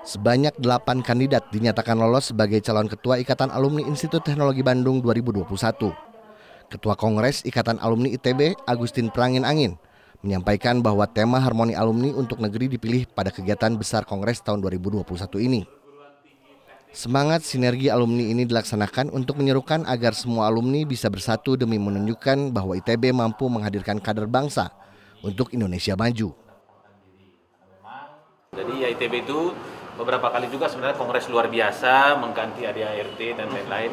Sebanyak 8 kandidat dinyatakan lolos sebagai calon ketua Ikatan Alumni Institut Teknologi Bandung 2021. Ketua Kongres Ikatan Alumni ITB, Agustin Perangin Angin, menyampaikan bahwa tema harmoni alumni untuk negeri dipilih pada kegiatan besar Kongres tahun 2021 ini. Semangat sinergi alumni ini dilaksanakan untuk menyerukan agar semua alumni bisa bersatu demi menunjukkan bahwa ITB mampu menghadirkan kader bangsa untuk Indonesia maju. Jadi ya ITB itu beberapa kali juga sebenarnya kongres luar biasa mengganti ADART dan hmm. lain-lain.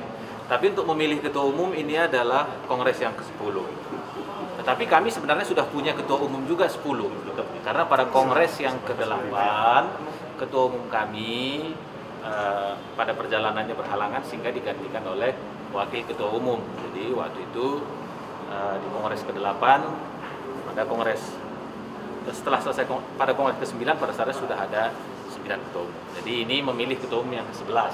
Tapi untuk memilih ketua umum ini adalah kongres yang ke-10. Tetapi kami sebenarnya sudah punya ketua umum juga 10. Karena pada kongres yang ke-8 ketua umum kami uh, pada perjalanannya berhalangan sehingga digantikan oleh wakil ketua umum. Jadi waktu itu uh, di kongres ke-8 ada kongres setelah selesai pada kongres ke-9 pada saatnya sudah ada 9 ketua umum. Jadi ini memilih ketua umum yang ke-11.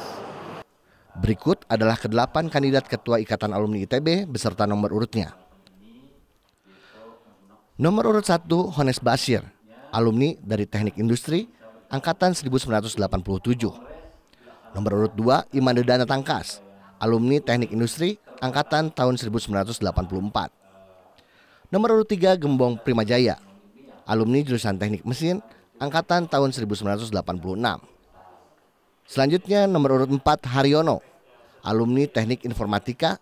Berikut adalah ke-8 kandidat ketua Ikatan Alumni ITB beserta nomor urutnya. Nomor urut 1 Hones Basir, alumni dari Teknik Industri angkatan 1987. Nomor urut 2 Imande Dana Tangkas, alumni Teknik Industri angkatan tahun 1984. Nomor urut 3 Gembong Primajaya, alumni jurusan Teknik Mesin angkatan tahun 1986. Selanjutnya nomor urut 4 Haryono, alumni Teknik Informatika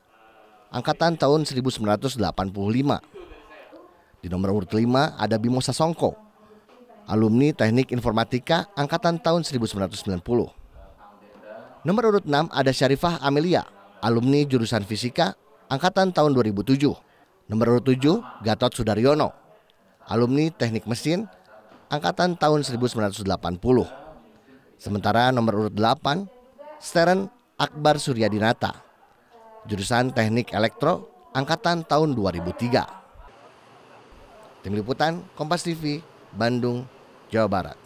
angkatan tahun 1985. Di nomor urut 5 ada Bimo Sasongko, alumni Teknik Informatika angkatan tahun 1990. Nomor urut 6 ada Syarifah Amelia, alumni jurusan Fisika angkatan tahun 2007. Nomor urut 7 Gatot Sudaryono, alumni Teknik Mesin angkatan tahun 1980. Sementara nomor urut 8, Steren Akbar Suryadinata, jurusan Teknik Elektro angkatan tahun 2003. Tim Liputan Kompas TV, Bandung, Jawa Barat.